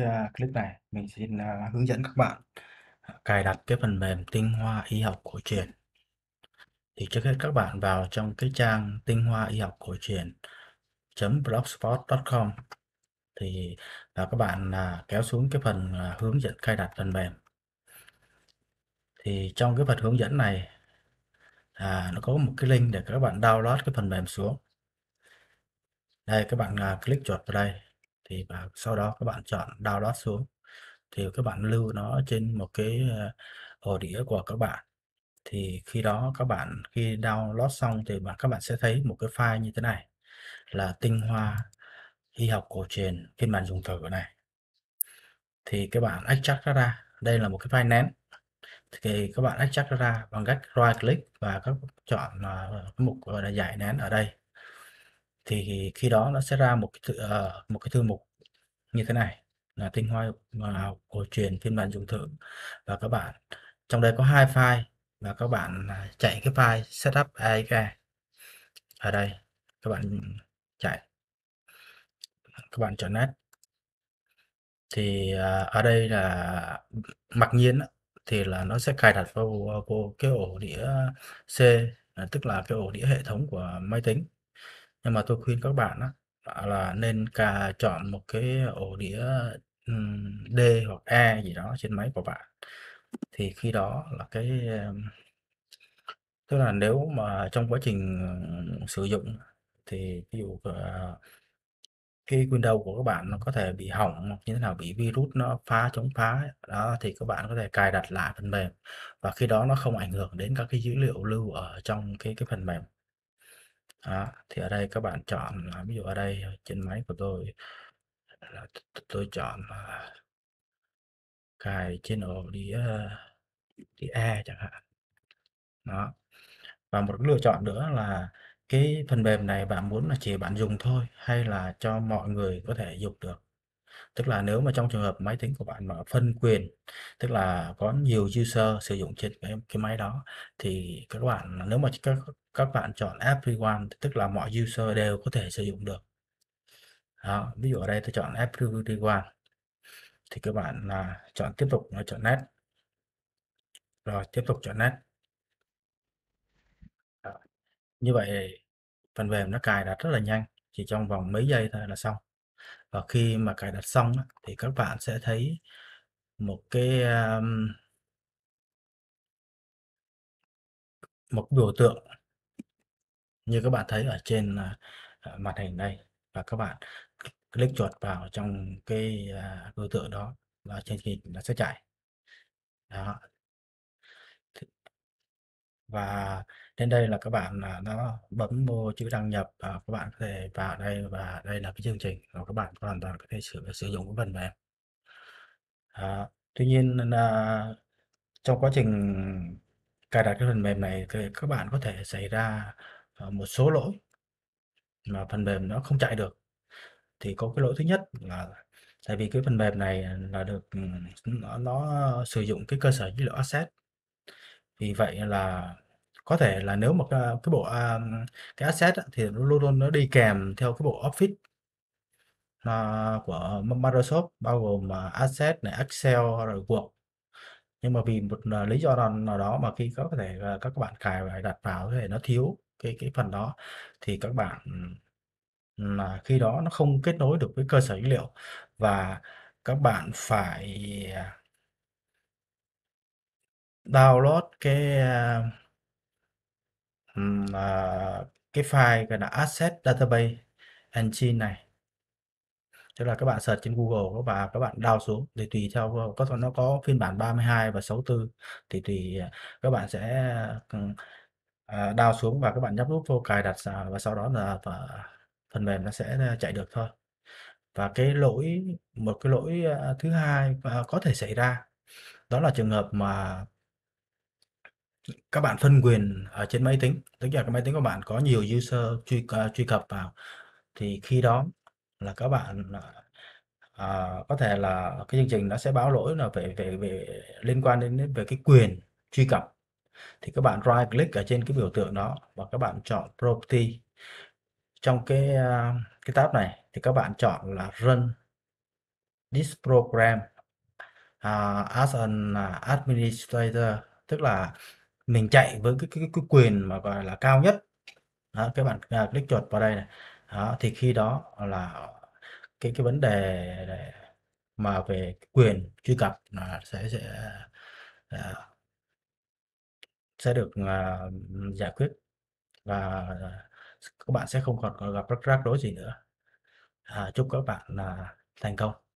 cái clip này mình xin hướng dẫn các bạn à, cài đặt cái phần mềm tinh hoa y học cổ truyền thì trước hết các bạn vào trong cái trang tinh hoa y học cổ truyền blogspot.com thì là các bạn là kéo xuống cái phần à, hướng dẫn cài đặt phần mềm thì trong cái phần hướng dẫn này à, nó có một cái link để các bạn download cái phần mềm xuống đây các bạn à, click chuột vào đây thì và sau đó các bạn chọn download xuống thì các bạn lưu nó trên một cái ờ, ổ đĩa của các bạn thì khi đó các bạn khi download xong thì bạn các bạn sẽ thấy một cái file như thế này là tinh hoa y học cổ truyền phiên bản dùng thử này thì các bạn extract ra đây là một cái file nén thì các bạn extract ra bằng cách right click và các chọn ờ, mục giải nén ở đây thì khi đó nó sẽ ra một cái thư, ờ, một cái thư mục như thế này là tinh hoa mà cổ truyền phiên bản dùng thử và các bạn trong đây có hai file và các bạn à, chạy cái file setup AIK ở đây các bạn chạy các bạn chọn nét thì à, ở đây là mặc nhiên thì là nó sẽ cài đặt vào, à, vào cái ổ đĩa C tức là cái ổ đĩa hệ thống của máy tính nhưng mà tôi khuyên các bạn á là, nên cà chọn một cái ổ đĩa D hoặc E gì đó trên máy của bạn thì khi đó là cái tức là nếu mà trong quá trình sử dụng thì ví dụ ờ, cái Windows của các bạn nó có thể bị hỏng hoặc như thế nào bị virus nó phá chống phá đó thì các bạn có thể cài đặt lại phần mềm và khi đó nó không ảnh hưởng đến các cái dữ liệu lưu ở trong cái cái phần mềm đó. thì ở đây các bạn chọn là ví dụ ở đây ờ, trên máy của tôi là tôi chọn là cài trên ổ đĩa ờ, đĩa A e chẳng hạn đó và một lựa chọn nữa là cái phần mềm này bạn muốn là chỉ bạn dùng thôi hay là cho mọi người có thể dùng được tức là nếu mà trong trường hợp máy tính của bạn mà phân quyền tức là có nhiều user sử dụng trên cái, cái máy đó thì các bạn nếu mà các các bạn chọn everyone tức là mọi user đều có thể sử dụng được đó, ví dụ ở đây tôi chọn everyone thì các bạn là chọn tiếp tục là chọn net rồi tiếp tục chọn net đó. như vậy phần mềm nó cài đặt rất là nhanh chỉ trong vòng mấy giây thôi là xong và khi mà cài đặt xong thì các bạn sẽ thấy một cái một biểu tượng như các bạn thấy ở trên ờ, ờ, màn hình đây và các bạn click chuột vào trong cái à, biểu tượng đó là chương trình nó sẽ chạy đó và đến đây là các bạn nó à, bấm vô chữ đăng nhập và các bạn có thể vào đây và đây là cái chương trình và các bạn hoàn toàn có thể sử, sử dụng cái phần mềm à, tuy nhiên là trong quá trình cài đặt cái phần mềm này thì các bạn có thể xảy ra à, một số lỗi mà phần mềm nó không chạy được thì có cái lỗi thứ nhất là tại vì cái phần mềm này là được ừ, nó, nó sử dụng cái cơ sở dữ liệu asset vì vậy là có thể là nếu mà à, cái bộ, à, cái asset thì nó luôn luôn nó đi kèm theo cái bộ Office à, của Microsoft bao gồm asset này, Excel rồi Word. Nhưng mà vì một lý do nào, đó mà khi có thể các bạn cài và đặt vào thì nó thiếu cái cái phần đó thì các bạn ừ, là khi đó nó không kết nối được với cơ sở dữ liệu và các bạn phải download cái, a, ờ, ờ, cái file gọi là asset Database Engine này. Tức là các bạn search trên Google và các bạn download. xuống thì tùy theo ờ, có thể nó có phiên bản 32 và 64 thì tùy các bạn sẽ, ừm, à, xuống và các bạn nhấp nút vô cài đặt và sau đó là và phần mềm nó sẽ chạy được thôi. Và cái lỗi một cái lỗi, thứ hai, có thể xảy ra đó là trường hợp mà các bạn phân quyền ở trên máy tính tức là cái máy tính của bạn có nhiều user truy uh, truy cập vào thì khi đó là các bạn à, có thể là cái chương trình nó sẽ báo lỗi là về về về liên quan đến về cái quyền truy cập thì các bạn right click ở trên cái biểu tượng đó và các bạn chọn property trong cái à, cái tab này thì các bạn chọn là run this program uh, as an administrator tức là mình chạy với cái cái, cái quyền mà gọi là cao nhất đó, các bạn à, click chuột vào đây này đó, thì khi đó là cái cái vấn đề mà về quyền truy cập là sẽ sẽ à, sẽ được uh, giải quyết và các bạn sẽ không còn gặp rắc rắc rối gì nữa à, chúc các bạn là thành công